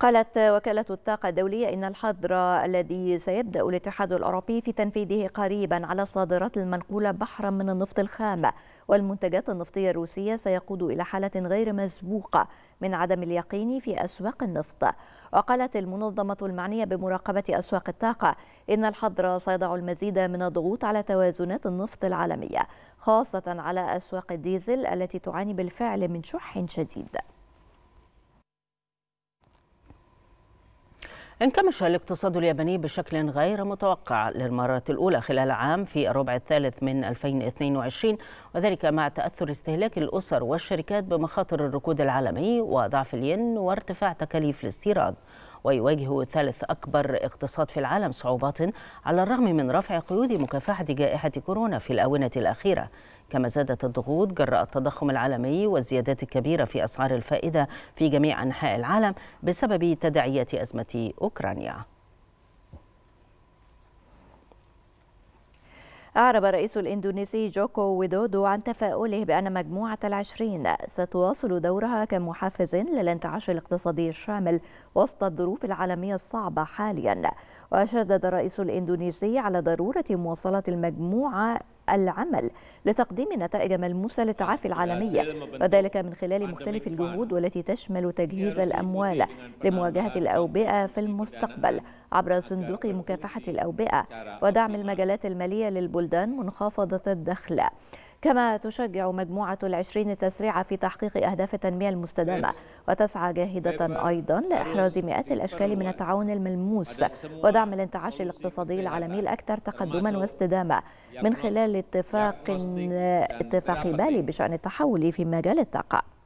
قالت وكالة الطاقة الدولية إن الحظر الذي سيبدأ الاتحاد الأوروبي في تنفيذه قريبا على الصادرات المنقولة بحرا من النفط الخام والمنتجات النفطية الروسية سيقود إلى حالة غير مسبوقة من عدم اليقين في أسواق النفط وقالت المنظمة المعنية بمراقبة أسواق الطاقة إن الحظر سيضع المزيد من الضغوط على توازنات النفط العالمية خاصة على أسواق الديزل التي تعاني بالفعل من شح شديد انكمش الاقتصاد الياباني بشكل غير متوقع للمرة الأولى خلال عام في الربع الثالث من 2022 وذلك مع تأثر استهلاك الأسر والشركات بمخاطر الركود العالمي وضعف الين وارتفاع تكاليف الاستيراد ويواجه ثالث أكبر اقتصاد في العالم صعوبات على الرغم من رفع قيود مكافحة جائحة كورونا في الآونة الأخيرة كما زادت الضغوط جراء التضخم العالمي والزيادات الكبيرة في أسعار الفائدة في جميع أنحاء العالم بسبب تداعيات أزمة أوكرانيا أعرب الرئيس الإندونيسي جوكو ويدودو عن تفاؤله بأن مجموعة العشرين ستواصل دورها كمحفز للانتعاش الاقتصادي الشامل وسط الظروف العالمية الصعبة حالياً وشدد الرئيس الإندونيسي على ضرورة مواصلة المجموعة العمل لتقديم نتائج ملموسة للتعافي العالمية وذلك من خلال مختلف الجهود والتي تشمل تجهيز الأموال لمواجهة الأوبئة في المستقبل عبر صندوق مكافحة الأوبئة ودعم المجالات المالية للبلدان منخفضة الدخل كما تشجع مجموعة العشرين التسريع في تحقيق أهداف التنمية المستدامة وتسعى جاهدة أيضا لإحراز مئات الأشكال من التعاون الملموس ودعم الانتعاش الاقتصادي العالمي الأكثر تقدما واستدامة من خلال اتفاق اتفاق بالي بشأن التحول في مجال الطاقة